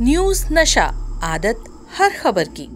news नशा आदत हर खबर की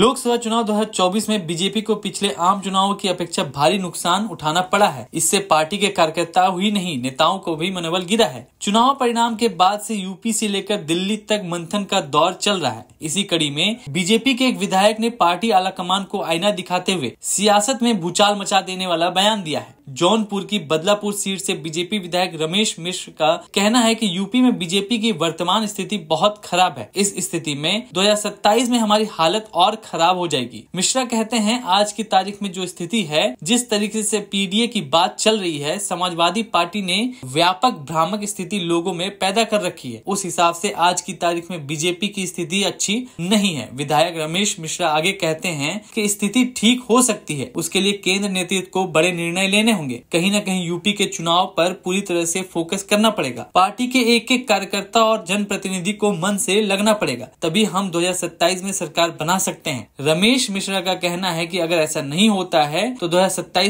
लोकसभा चुनाव 2024 में बीजेपी को पिछले आम चुनावों की अपेक्षा भारी नुकसान उठाना पड़ा है इससे पार्टी के कार्यकर्ता हुई नहीं नेताओं को भी मनोबल गिरा है चुनाव परिणाम के बाद से यूपी से लेकर दिल्ली तक मंथन का दौर चल रहा है इसी कड़ी में बीजेपी के एक विधायक ने पार्टी आलाकमान को आईना दिखाते हुए सियासत में भूचाल मचा देने वाला बयान दिया है जौनपुर की बदलापुर सीट से बीजेपी विधायक रमेश मिश्र का कहना है कि यूपी में बीजेपी की वर्तमान स्थिति बहुत खराब है इस स्थिति में 2027 में हमारी हालत और खराब हो जाएगी मिश्रा कहते हैं आज की तारीख में जो स्थिति है जिस तरीके से पीडीए की बात चल रही है समाजवादी पार्टी ने व्यापक भ्रामक स्थिति लोगों में पैदा कर रखी है उस हिसाब से आज की तारीख में बीजेपी की स्थिति अच्छी नहीं है विधायक रमेश मिश्रा आगे कहते हैं कि स्थिति ठीक हो सकती है उसके लिए केंद्र नेतृत्व को बड़े निर्णय लेने होंगे कहीं न कहीं यूपी के चुनाव पर पूरी तरह से फोकस करना पड़ेगा पार्टी के एक एक कार्यकर्ता और जनप्रतिनिधि को मन से लगना पड़ेगा तभी हम 2027 में सरकार बना सकते हैं रमेश मिश्रा का कहना है की अगर ऐसा नहीं होता है तो दो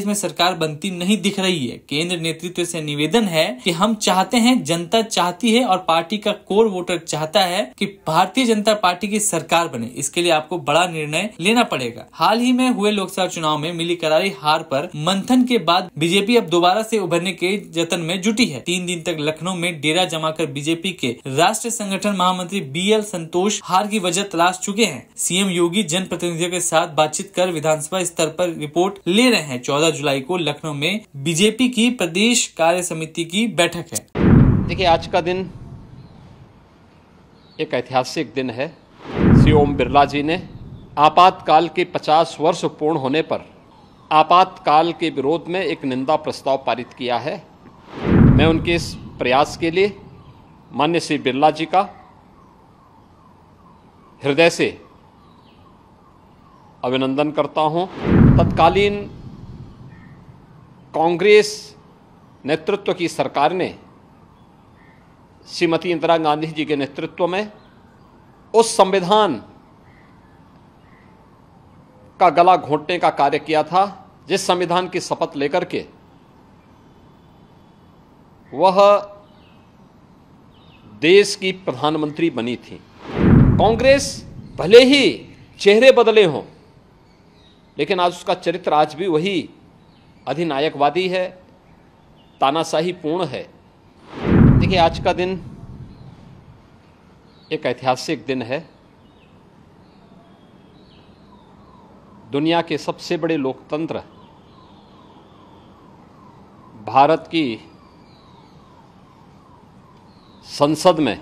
में सरकार बनती नहीं दिख रही है केंद्र नेतृत्व ऐसी निवेदन है की हम चाहते हैं जनता चाहती है और पार्टी का कोर वोटर चाहता है कि भारतीय जनता पार्टी की सरकार बने इसके लिए आपको बड़ा निर्णय लेना पड़ेगा हाल ही में हुए लोकसभा चुनाव में मिली करारी हार पर मंथन के बाद बीजेपी अब दोबारा से उभरने के जतन में जुटी है तीन दिन तक लखनऊ में डेरा जमाकर बीजेपी के राष्ट्रीय संगठन महामंत्री बी एल संतोष हार की वजह तलाश चुके हैं सीएम योगी जन प्रतिनिधियों के साथ बातचीत कर विधानसभा स्तर पर रिपोर्ट ले रहे हैं चौदह जुलाई को लखनऊ में बीजेपी की प्रदेश कार्य समिति की बैठक है देखिए आज का दिन एक ऐतिहासिक दिन है श्री ओम बिरला जी ने आपातकाल के 50 वर्ष पूर्ण होने पर आपातकाल के विरोध में एक निंदा प्रस्ताव पारित किया है मैं उनके इस प्रयास के लिए मान्य श्री बिरला जी का हृदय से अभिनंदन करता हूं तत्कालीन कांग्रेस नेतृत्व की सरकार ने श्रीमती इंदिरा गांधी जी के नेतृत्व में उस संविधान का गला घोंटने का कार्य किया था जिस संविधान की शपथ लेकर के वह देश की प्रधानमंत्री बनी थी कांग्रेस भले ही चेहरे बदले हों लेकिन आज उसका चरित्र आज भी वही अधिनायकवादी है तानाशाही पूर्ण है देखिए आज का दिन एक ऐतिहासिक दिन है दुनिया के सबसे बड़े लोकतंत्र भारत की संसद में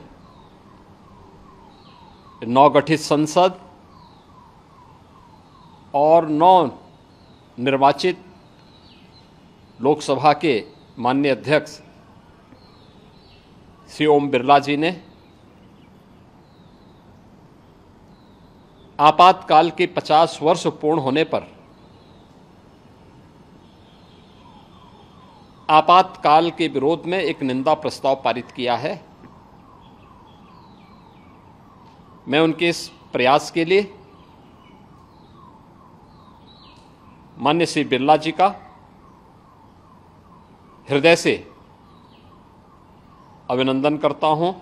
नवगठित संसद और नौ निर्वाचित लोकसभा के माननीय अध्यक्ष श्री ओम बिरला जी ने आपातकाल के 50 वर्ष पूर्ण होने पर आपातकाल के विरोध में एक निंदा प्रस्ताव पारित किया है मैं उनके इस प्रयास के लिए मान्य श्री बिरला जी का हृदय से अभिनंदन करता हूं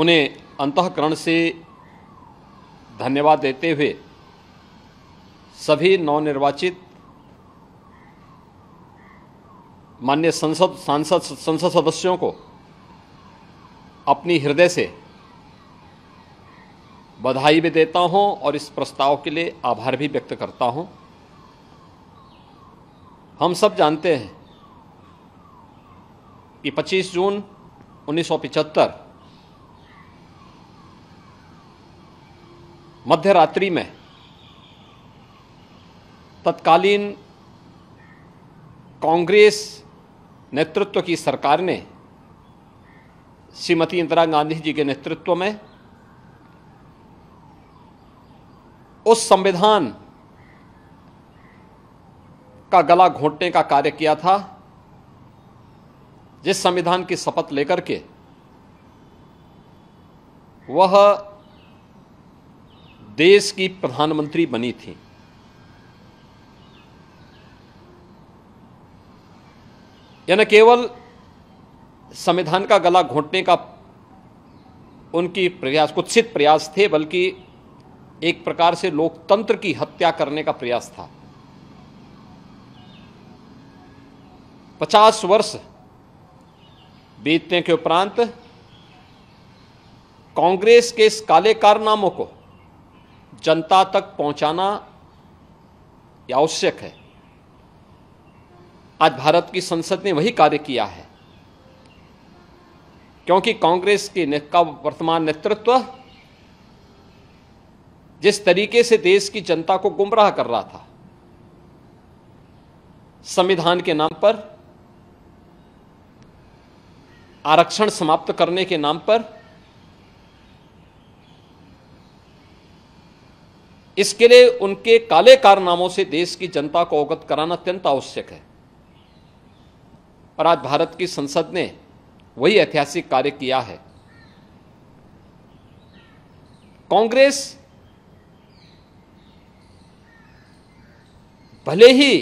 उन्हें अंतकरण से धन्यवाद देते हुए सभी नवनिर्वाचित मान्य संसद सांसद संसद सदस्यों को अपनी हृदय से बधाई भी देता हूं और इस प्रस्ताव के लिए आभार भी व्यक्त करता हूं हम सब जानते हैं कि 25 जून 1975 मध्य रात्रि में तत्कालीन कांग्रेस नेतृत्व की सरकार ने श्रीमती इंदिरा गांधी जी के नेतृत्व में उस संविधान का गला घोंटने का कार्य किया था जिस संविधान की शपथ लेकर के वह देश की प्रधानमंत्री बनी थी यह न केवल संविधान का गला घोंटने का उनकी प्रयास कुत्सित प्रयास थे बल्कि एक प्रकार से लोकतंत्र की हत्या करने का प्रयास था पचास वर्ष बीतने के उपरांत कांग्रेस के इस काले कारनामों को जनता तक पहुंचाना आवश्यक है आज भारत की संसद ने वही कार्य किया है क्योंकि कांग्रेस के का वर्तमान नेतृत्व जिस तरीके से देश की जनता को गुमराह कर रहा था संविधान के नाम पर आरक्षण समाप्त करने के नाम पर इसके लिए उनके काले कारनामों से देश की जनता को अवगत कराना अत्यंत आवश्यक है और आज भारत की संसद ने वही ऐतिहासिक कार्य किया है कांग्रेस भले ही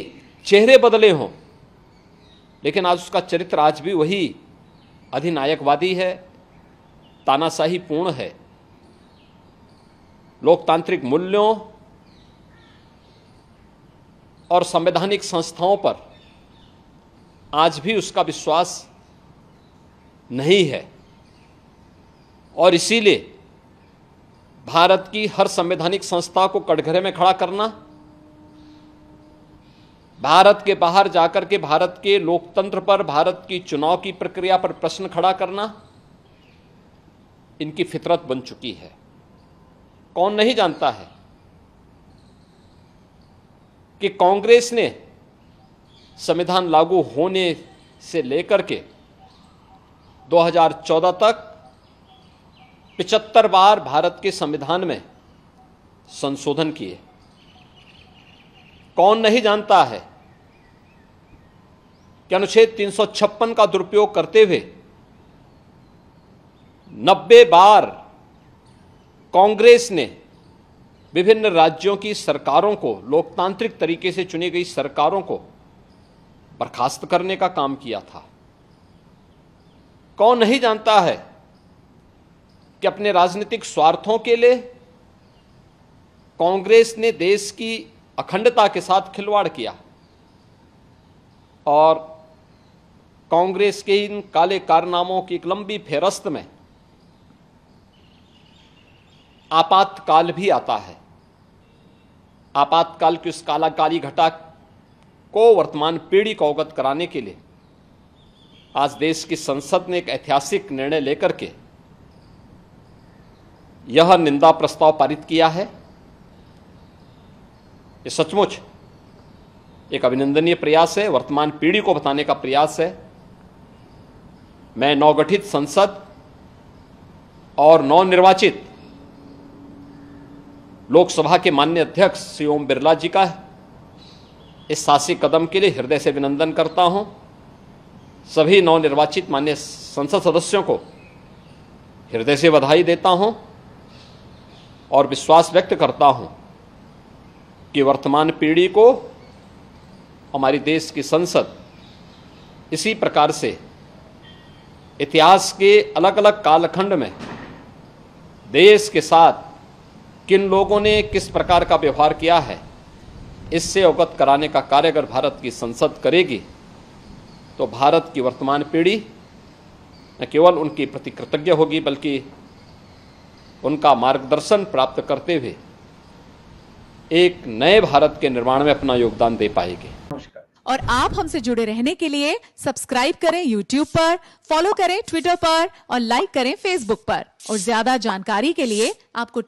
चेहरे बदले हों लेकिन आज उसका चरित्र आज भी वही अधिनायकवादी है तानाशाही पूर्ण है लोकतांत्रिक मूल्यों और संवैधानिक संस्थाओं पर आज भी उसका विश्वास नहीं है और इसीलिए भारत की हर संवैधानिक संस्था को कटघरे में खड़ा करना भारत के बाहर जाकर के भारत के लोकतंत्र पर भारत की चुनाव की प्रक्रिया पर प्रश्न खड़ा करना इनकी फितरत बन चुकी है कौन नहीं जानता है कि कांग्रेस ने संविधान लागू होने से लेकर के 2014 तक 75 बार भारत के संविधान में संशोधन किए कौन नहीं जानता है कि अनुच्छेद 356 का दुरुपयोग करते हुए नब्बे बार कांग्रेस ने विभिन्न राज्यों की सरकारों को लोकतांत्रिक तरीके से चुनी गई सरकारों को बर्खास्त करने का काम किया था कौन नहीं जानता है कि अपने राजनीतिक स्वार्थों के लिए कांग्रेस ने देश की अखंडता के साथ खिलवाड़ किया और कांग्रेस के इन काले कारनामों की एक लंबी फेरस्त में आपातकाल भी आता है आपातकाल की उस कालाकारी घटा को वर्तमान पीढ़ी को अवगत कराने के लिए आज देश की संसद ने एक ऐतिहासिक निर्णय लेकर के यह निंदा प्रस्ताव पारित किया है ये सचमुच एक अभिनंदनीय प्रयास है वर्तमान पीढ़ी को बताने का प्रयास है मैं नवगठित संसद और नवनिर्वाचित लोकसभा के मान्य अध्यक्ष श्री ओम बिरला जी का इस साहसिक कदम के लिए हृदय से अभिनंदन करता हूं सभी नवनिर्वाचित मान्य संसद सदस्यों को हृदय से बधाई देता हूं और विश्वास व्यक्त करता हूं कि वर्तमान पीढ़ी को हमारी देश की संसद इसी प्रकार से इतिहास के अलग अलग कालखंड में देश के साथ किन लोगों ने किस प्रकार का व्यवहार किया है इससे अवगत कराने का कार्य अगर भारत की संसद करेगी तो भारत की वर्तमान पीढ़ी न केवल उनकी प्रति कृतज्ञ होगी बल्कि उनका मार्गदर्शन प्राप्त करते हुए एक नए भारत के निर्माण में अपना योगदान दे पाएगी और आप हमसे जुड़े रहने के लिए सब्सक्राइब करें यूट्यूब पर फॉलो करें ट्विटर पर और लाइक करें फेसबुक पर और ज्यादा जानकारी के लिए आपको